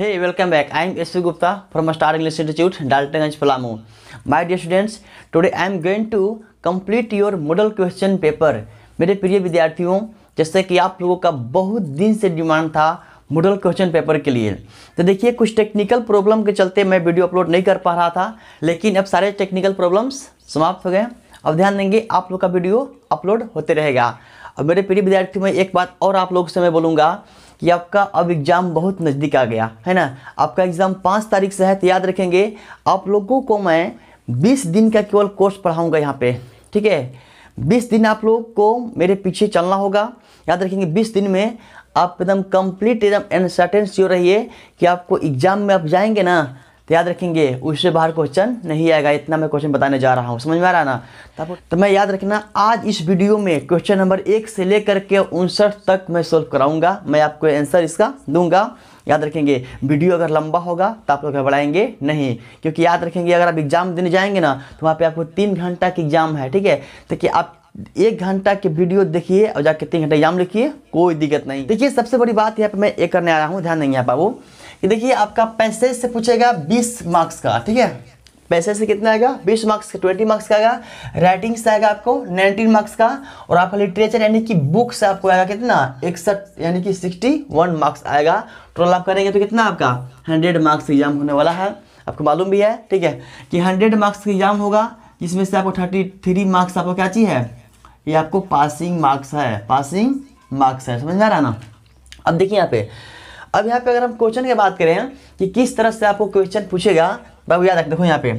Hey, welcome back. I am V Gupta from Star English Institute, Daltonganj, Palamu. My dear students, today I am going to complete your model question paper. मेरे प्रिय विद्यार्थियों जैसे कि आप लोगों का बहुत दिन से डिमांड था मॉडल क्वेश्चन पेपर के लिए तो देखिए कुछ टेक्निकल प्रॉब्लम के चलते मैं वीडियो अपलोड नहीं कर पा रहा था लेकिन अब सारे टेक्निकल प्रॉब्लम्स समाप्त हो गए अब ध्यान देंगे आप लोग का वीडियो अपलोड होते रहेगा अब मेरे प्रिय विद्यार्थियों में एक बात और आप लोग से मैं बोलूँगा कि आपका अब एग्ज़ाम बहुत नज़दीक आ गया है ना आपका एग्ज़ाम पाँच तारीख से है तो याद रखेंगे आप लोगों को मैं बीस दिन का केवल कोर्स पढ़ाऊँगा यहाँ पर ठीक है बीस दिन आप लोग को मेरे पीछे चलना होगा याद रखेंगे बीस दिन में आप एकदम कंप्लीट एकदम हो श्योर रहिए कि आपको एग्ज़ाम में आप जाएंगे ना तो याद रखेंगे उससे बाहर क्वेश्चन नहीं आएगा इतना मैं क्वेश्चन बताने जा रहा हूँ समझ में आ रहा ना तब तो मैं याद रखना आज इस वीडियो में क्वेश्चन नंबर एक से लेकर के उनसठ तक मैं सॉल्व कराऊंगा मैं आपको आंसर इसका दूंगा याद रखेंगे वीडियो अगर लंबा होगा तो आप लोग घबराएंगे नहीं क्योंकि याद रखेंगे अगर आप एग्ज़ाम देने जाएंगे ना तो वहाँ पे आपको तीन घंटा की एग्ज़ाम है ठीक है तो कि आप एक घंटा के वीडियो देखिए और जाके तीन घंटा एग्जाम लिखिए कोई दिक्कत नहीं देखिए सबसे बड़ी बात यहाँ पे मैं ये करने आ रहा हूँ ध्यान देंगे पर वो ये देखिए आपका पैसेज से पूछेगा बीस मार्क्स का ठीक है पैसे से कितना आएगा बीस मार्क्स का ट्वेंटी मार्क्स का आएगा राइटिंग से आएगा आपको नाइनटीन मार्क्स का और आपका लिटरेचर यानी कि बुक से आपको आएगा कितना इकसठ यानी कि सिक्सटी वन मार्क्स आएगा ट्रोल आप करेंगे तो कितना आपका हंड्रेड मार्क्स एग्जाम होने वाला है आपको मालूम भी है ठीक है कि हंड्रेड मार्क्स का एग्जाम होगा जिसमें से आपको थर्टी थ्री मार्क्स आपको क्या चाहिए है ये आपको पासिंग मार्क्स है पासिंग मार्क्स है समझ में आ रहा ना अब देखिए यहाँ पे अब यहाँ पे अगर हम क्वेश्चन की बात करें कि किस तरह से आपको क्वेश्चन पूछेगा बाबू याद रख देखो यहाँ पे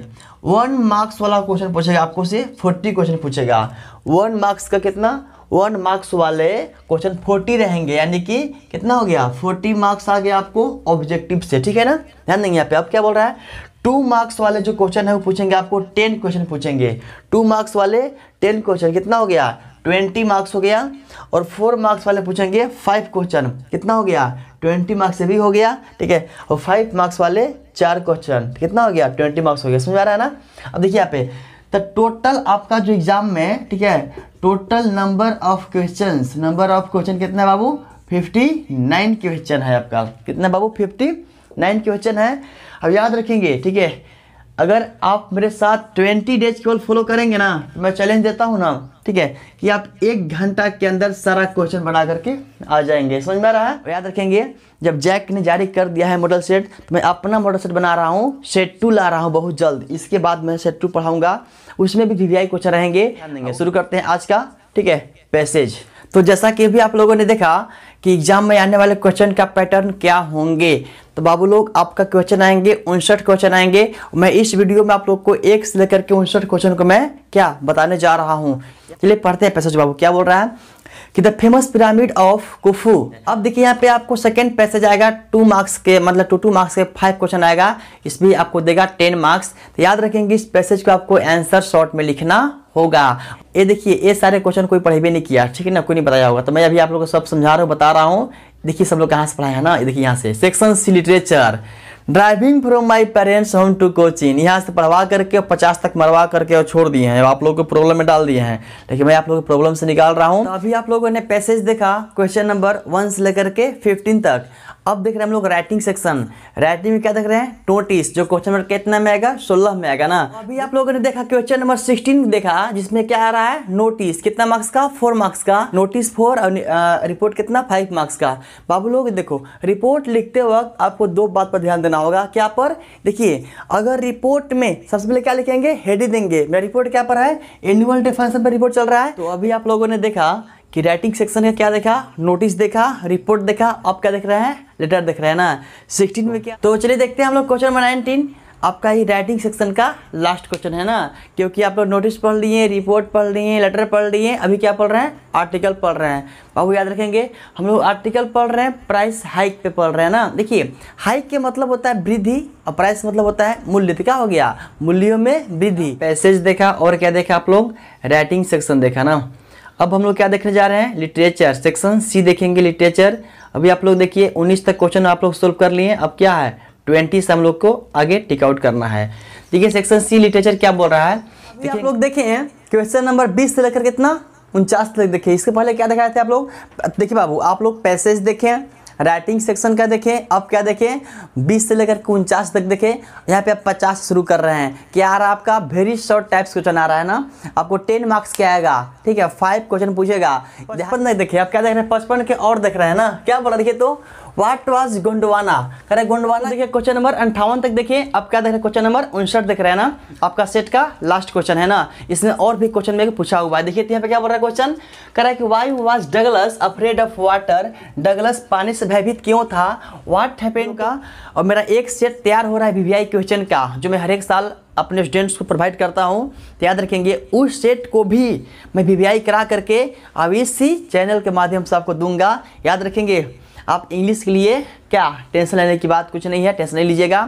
वन मार्क्स वाला क्वेश्चन पूछेगा आपको से फोर्टी क्वेश्चन पूछेगा वन मार्क्स का कितना वन मार्क्स वाले क्वेश्चन फोर्टी रहेंगे यानी कि कितना हो गया फोर्टी मार्क्स आ गया आपको ऑब्जेक्टिव से ठीक है ना ध्यान देंगे यहाँ पे अब क्या बोल रहा है टू मार्क्स वाले जो क्वेश्चन है वो पूछेंगे आपको टेन क्वेश्चन पूछेंगे टू मार्क्स वाले टेन क्वेश्चन कितना हो गया ट्वेंटी मार्क्स हो गया और फोर मार्क्स वाले पूछेंगे फाइव क्वेश्चन कितना हो गया ट्वेंटी मार्क्स से भी हो गया ठीक है और फाइव मार्क्स वाले चार क्वेश्चन कितना हो गया ट्वेंटी मार्क्स हो गया समझ आ रहा है ना अब देखिए यहाँ पे तो टोटल आपका जो एग्ज़ाम में ठीक है total number of question number of question कितना है बाबू फिफ्टी नाइन क्वेश्चन है आपका कितना बाबू फिफ्टी नाइन क्वेश्चन है अब याद रखेंगे ठीक है अगर आप मेरे साथ ट्वेंटी डेज केवल फॉलो करेंगे ना तो मैं चैलेंज देता हूँ ना ठीक है कि आप एक घंटा के अंदर सारा क्वेश्चन बना करके आ जाएंगे समझ में आ रहा है याद रखेंगे जब जैक ने जारी कर दिया है मॉडल सेट तो मैं अपना मॉडल सेट बना रहा हूँ सेट टू ला रहा हूँ बहुत जल्द इसके बाद मैं सेट टू पढ़ाऊंगा उसमें भी वी क्वेश्चन अच्छा रहेंगे शुरू करते हैं आज का ठीक है पैसेज तो जैसा कि भी आप लोगों ने देखा कि एग्जाम में आने वाले क्वेश्चन का पैटर्न क्या होंगे तो बाबू लोग आपका क्वेश्चन आएंगे उनसठ क्वेश्चन आएंगे मैं इस वीडियो में आप लोग को एक से लेकर के उनसठ क्वेश्चन को मैं क्या बताने जा रहा हूँ चलिए पढ़ते हैं पैसेज बाबू क्या बोल रहा है कि the famous pyramid of Khufu अब देखिए यहाँ पे आपको सेकेंड पैसेज आएगा टू मार्क्स के मतलब टू टू मार्क्स के फाइव क्वेश्चन आएगा इसमें आपको देगा टेन मार्क्स तो याद रखेंगे इस पैसेज को आपको आंसर शॉर्ट में लिखना होगा ये देखिए ये सारे क्वेश्चन कोई पढ़े भी नहीं किया ठीक है ना कोई नहीं बताया होगा तो मैं अभी आप लोग को सब समझा रहा हूँ बता रहा हूँ देखिए सब लोग कहाँ से पढ़ाए हैं ना देखिए यहाँ से section C literature driving from my parents home to Cochin यहाँ से पढ़वा करके और पचास तक मरवा करके और छोड़ दिए हैं आप लोग को प्रॉब्लम में डाल दिए हैं लेकिन मैं आप लोग प्रॉब्लम से निकाल रहा हूँ तो अभी आप लोगों ने पैसेज देखा क्वेश्चन नंबर वन से लेकर के फिफ्टीन तक अब देख रहे हैं हम लोग राइटिंग सेक्शन राइटिंग में क्या देख रहे हैं नोटिस जो क्वेश्चन नंबर कितना में आएगा सोलह में आएगा ना अभी आप लोगों ने देखा क्वेश्चन नंबर सिक्सटीन देखा जिसमें क्या आ रहा है नोटिस कितना मार्क्स का फोर मार्क्स का नोटिस फोर और रिपोर्ट कितना फाइव मार्क्स का बाबू लोग देखो रिपोर्ट लिखते वक्त आपको दो बात पर ध्यान देना होगा क्या पर देखिए अगर रिपोर्ट में सबसे पहले क्या लिखेंगे हेड देंगे मेरा रिपोर्ट क्या पर है एनुअल डिफेंसन पर रिपोर्ट चल रहा है तो अभी आप लोगों ने देखा कि राइटिंग सेक्शन का क्या देखा नोटिस देखा रिपोर्ट देखा अब क्या देख रहे हैं लेटर देख रहे हैं ना सिक्सटीन में क्या तो चलिए देखते हैं हम लोग क्वेश्चन नंबर नाइनटीन आपका ये राइटिंग सेक्शन का लास्ट क्वेश्चन है ना क्योंकि आप लोग नोटिस पढ़ लिए रिपोर्ट पढ़ लिए लेटर पढ़ लिए अभी क्या पढ़ रहे हैं आर्टिकल पढ़ रहे हैं बाबू याद रखेंगे हम लोग आर्टिकल पढ़ रहे हैं प्राइस हाइक पे पढ़ रहे हैं ना देखिए हाइक के मतलब होता है वृद्धि और प्राइस मतलब होता है मूल्य तो क्या हो गया मूल्यों में वृद्धि पैसेज देखा और क्या देखा आप लोग राइटिंग सेक्शन देखा ना अब हम लोग क्या देखने जा रहे हैं लिटरेचर सेक्शन सी देखेंगे लिटरेचर अभी आप लोग देखिए उन्नीस तक क्वेश्चन आप लोग सोल्व कर लिए अब क्या है ट्वेंटी से हम लोग को आगे टिकआउट करना है देखिए सेक्शन सी लिटरेचर क्या बोल रहा है अभी आप लोग देखे हैं क्वेश्चन नंबर बीस से लेकर कितना उनचास तक देखिए इसके पहले क्या दिखाए थे आप लोग देखिए बाबू आप लोग पैसेज देखें राइटिंग सेक्शन का देखें अब क्या देखें 20 से लेकर के उनचास तक देखें यहाँ पे आप 50 शुरू कर रहे हैं क्या आ रहा आपका वेरी शॉर्ट टाइप्स क्वेश्चन आ रहा है ना आपको 10 मार्क्स क्या आएगा ठीक है फाइव क्वेश्चन पूछेगा पचपन नहीं देखिए आप क्या देख रहे हैं पचपन के और देख रहे हैं ना क्या बोला देखिए तो वाट वॉज गुंडवाना करे गुंडवाना देखिए क्वेश्चन नंबर अंठावन तक देखिए आप क्या देख रहे हैं क्वेश्चन नंबर उनसठ देख रहे हैं ना आपका सेट का लास्ट क्वेश्चन है ना इसमें और भी क्वेश्चन में पूछा हुआ है देखिए यहाँ पे क्या बोल रहा है क्वेश्चन कर कि why was Douglas afraid of water Douglas पानी से भयभीत क्यों था वाट हैपेन का और मेरा एक सेट तैयार हो रहा है वी क्वेश्चन का जो मैं हर एक साल अपने स्टूडेंट्स को प्रोवाइड करता हूँ तो याद रखेंगे उस सेट को भी मैं वी करा करके अब इसी चैनल के माध्यम से आपको दूंगा याद रखेंगे आप इंग्लिश के लिए क्या टेंशन लेने की बात कुछ नहीं है टेंशन नहीं लीजिएगा